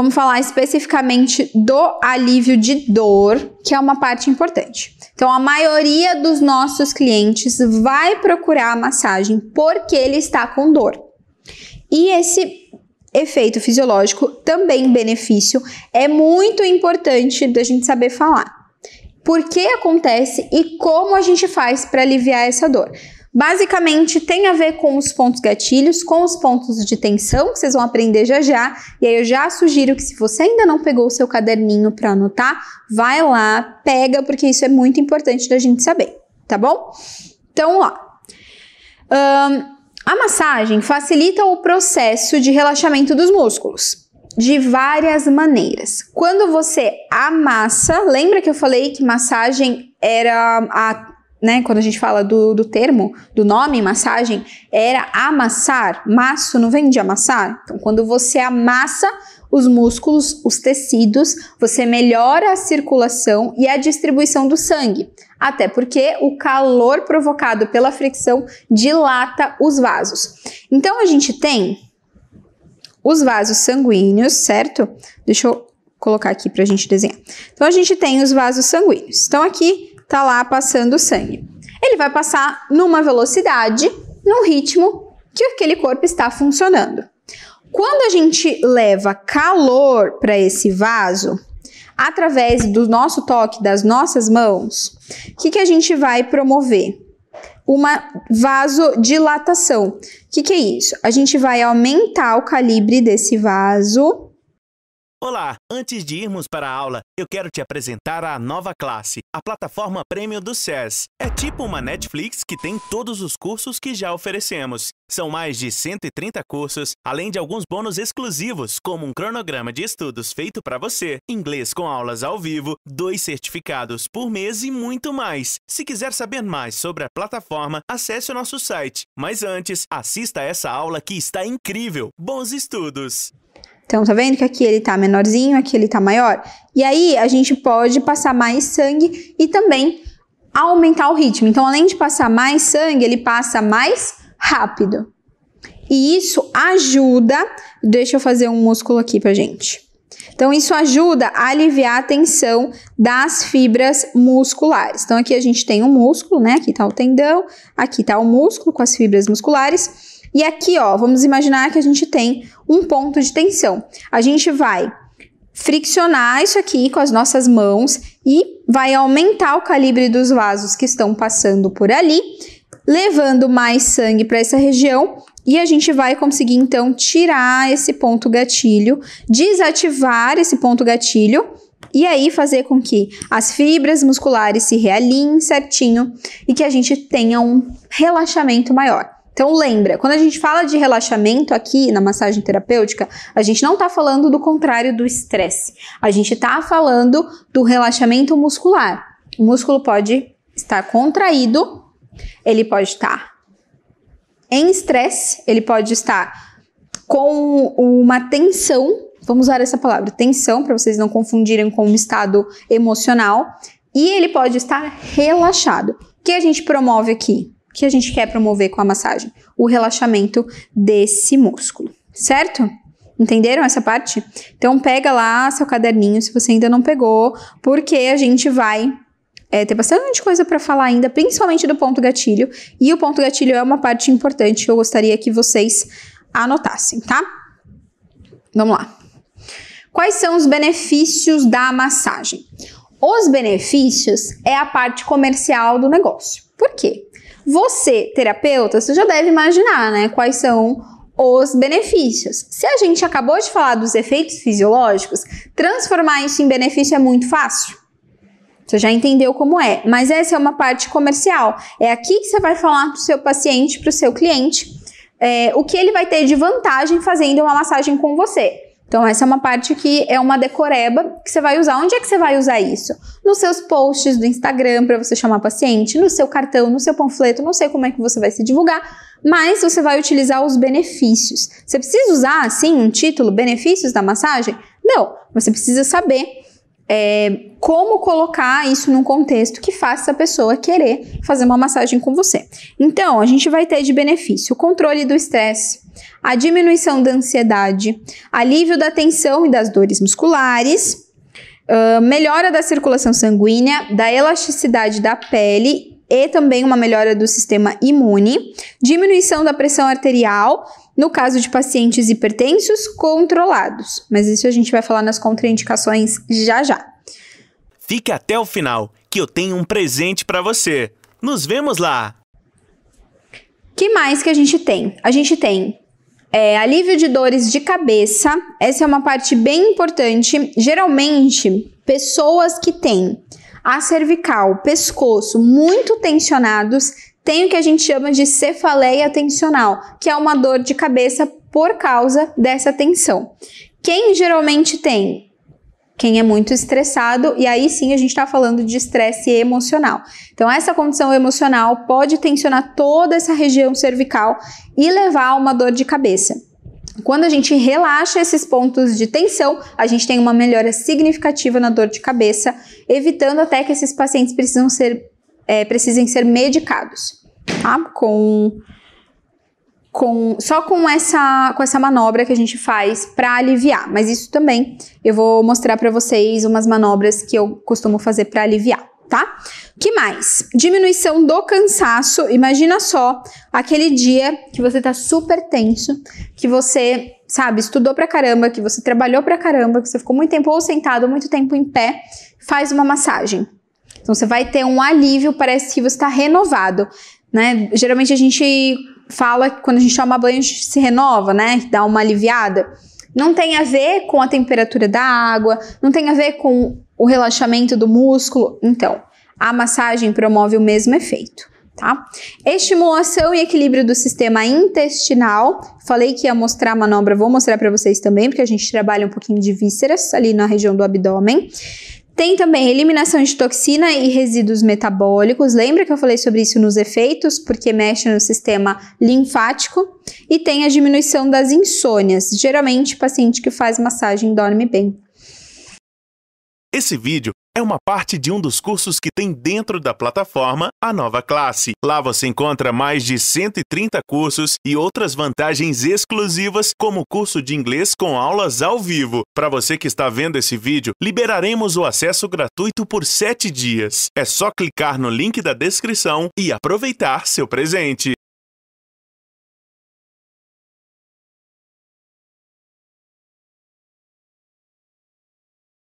Vamos falar especificamente do alívio de dor, que é uma parte importante. Então, a maioria dos nossos clientes vai procurar a massagem porque ele está com dor. E esse efeito fisiológico, também benefício, é muito importante da gente saber falar. Por que acontece e como a gente faz para aliviar essa dor? Basicamente tem a ver com os pontos gatilhos, com os pontos de tensão que vocês vão aprender já já. E aí eu já sugiro que se você ainda não pegou o seu caderninho para anotar, vai lá, pega, porque isso é muito importante da gente saber, tá bom? Então, ó. Um, a massagem facilita o processo de relaxamento dos músculos de várias maneiras. Quando você amassa, lembra que eu falei que massagem era a né, quando a gente fala do, do termo, do nome massagem, era amassar. Maço não vem de amassar? Então, quando você amassa os músculos, os tecidos, você melhora a circulação e a distribuição do sangue. Até porque o calor provocado pela fricção dilata os vasos. Então, a gente tem os vasos sanguíneos, certo? Deixa eu colocar aqui para a gente desenhar. Então, a gente tem os vasos sanguíneos. Então, aqui tá lá passando sangue. Ele vai passar numa velocidade, num ritmo que aquele corpo está funcionando. Quando a gente leva calor para esse vaso, através do nosso toque, das nossas mãos, o que, que a gente vai promover? Uma vasodilatação. O que, que é isso? A gente vai aumentar o calibre desse vaso Olá! Antes de irmos para a aula, eu quero te apresentar a nova classe, a plataforma Premium do SES. É tipo uma Netflix que tem todos os cursos que já oferecemos. São mais de 130 cursos, além de alguns bônus exclusivos, como um cronograma de estudos feito para você, inglês com aulas ao vivo, dois certificados por mês e muito mais. Se quiser saber mais sobre a plataforma, acesse o nosso site. Mas antes, assista essa aula que está incrível. Bons estudos! Então, tá vendo que aqui ele tá menorzinho, aqui ele tá maior? E aí, a gente pode passar mais sangue e também aumentar o ritmo. Então, além de passar mais sangue, ele passa mais rápido. E isso ajuda. Deixa eu fazer um músculo aqui pra gente. Então, isso ajuda a aliviar a tensão das fibras musculares. Então, aqui a gente tem um músculo, né? Aqui tá o tendão, aqui tá o músculo com as fibras musculares. E aqui, ó, vamos imaginar que a gente tem um ponto de tensão. A gente vai friccionar isso aqui com as nossas mãos e vai aumentar o calibre dos vasos que estão passando por ali, levando mais sangue para essa região e a gente vai conseguir então tirar esse ponto gatilho, desativar esse ponto gatilho e aí fazer com que as fibras musculares se realinhem certinho e que a gente tenha um relaxamento maior. Então lembra, quando a gente fala de relaxamento aqui na massagem terapêutica, a gente não está falando do contrário do estresse. A gente está falando do relaxamento muscular. O músculo pode estar contraído, ele pode estar em estresse, ele pode estar com uma tensão, vamos usar essa palavra, tensão, para vocês não confundirem com um estado emocional, e ele pode estar relaxado. O que a gente promove aqui? que a gente quer promover com a massagem? O relaxamento desse músculo, certo? Entenderam essa parte? Então pega lá seu caderninho se você ainda não pegou, porque a gente vai é, bastante coisa para falar ainda, principalmente do ponto gatilho. E o ponto gatilho é uma parte importante que eu gostaria que vocês anotassem, tá? Vamos lá. Quais são os benefícios da massagem? Os benefícios é a parte comercial do negócio. Por quê? Você, terapeuta, você já deve imaginar, né, quais são os benefícios. Se a gente acabou de falar dos efeitos fisiológicos, transformar isso em benefício é muito fácil. Você já entendeu como é, mas essa é uma parte comercial. É aqui que você vai falar para o seu paciente, para o seu cliente, é, o que ele vai ter de vantagem fazendo uma massagem com você. Então, essa é uma parte que é uma decoreba que você vai usar. Onde é que você vai usar isso? Nos seus posts do Instagram para você chamar paciente, no seu cartão, no seu panfleto, não sei como é que você vai se divulgar, mas você vai utilizar os benefícios. Você precisa usar, assim, um título, benefícios da massagem? Não, você precisa saber é, como colocar isso num contexto que faça a pessoa querer fazer uma massagem com você. Então, a gente vai ter de benefício o controle do estresse, a diminuição da ansiedade, alívio da tensão e das dores musculares, uh, melhora da circulação sanguínea, da elasticidade da pele e também uma melhora do sistema imune, diminuição da pressão arterial, no caso de pacientes hipertensos controlados. Mas isso a gente vai falar nas contraindicações já já. Fique até o final, que eu tenho um presente para você. Nos vemos lá! Que mais que a gente tem? A gente tem é, alívio de dores de cabeça. Essa é uma parte bem importante. Geralmente, pessoas que têm a cervical, pescoço muito tensionados, tem o que a gente chama de cefaleia tensional, que é uma dor de cabeça por causa dessa tensão. Quem geralmente tem? Quem é muito estressado, e aí sim a gente está falando de estresse emocional. Então, essa condição emocional pode tensionar toda essa região cervical e levar a uma dor de cabeça. Quando a gente relaxa esses pontos de tensão, a gente tem uma melhora significativa na dor de cabeça, evitando até que esses pacientes precisam ser, é, precisem ser medicados, tá? Com com, só com essa, com essa manobra que a gente faz para aliviar. Mas isso também eu vou mostrar para vocês umas manobras que eu costumo fazer para aliviar tá? Que mais? Diminuição do cansaço. Imagina só aquele dia que você tá super tenso, que você, sabe, estudou pra caramba, que você trabalhou pra caramba, que você ficou muito tempo ou sentado, muito tempo em pé, faz uma massagem. Então você vai ter um alívio, parece que você está renovado, né? Geralmente a gente fala que quando a gente toma banho a gente se renova, né? Dá uma aliviada. Não tem a ver com a temperatura da água, não tem a ver com o relaxamento do músculo. Então, a massagem promove o mesmo efeito. Tá? Estimulação e equilíbrio do sistema intestinal. Falei que ia mostrar a manobra, vou mostrar para vocês também, porque a gente trabalha um pouquinho de vísceras ali na região do abdômen. Tem também eliminação de toxina e resíduos metabólicos. Lembra que eu falei sobre isso nos efeitos, porque mexe no sistema linfático. E tem a diminuição das insônias. Geralmente, paciente que faz massagem dorme bem. Esse vídeo é uma parte de um dos cursos que tem dentro da plataforma a nova classe. Lá você encontra mais de 130 cursos e outras vantagens exclusivas, como o curso de inglês com aulas ao vivo. Para você que está vendo esse vídeo, liberaremos o acesso gratuito por 7 dias. É só clicar no link da descrição e aproveitar seu presente.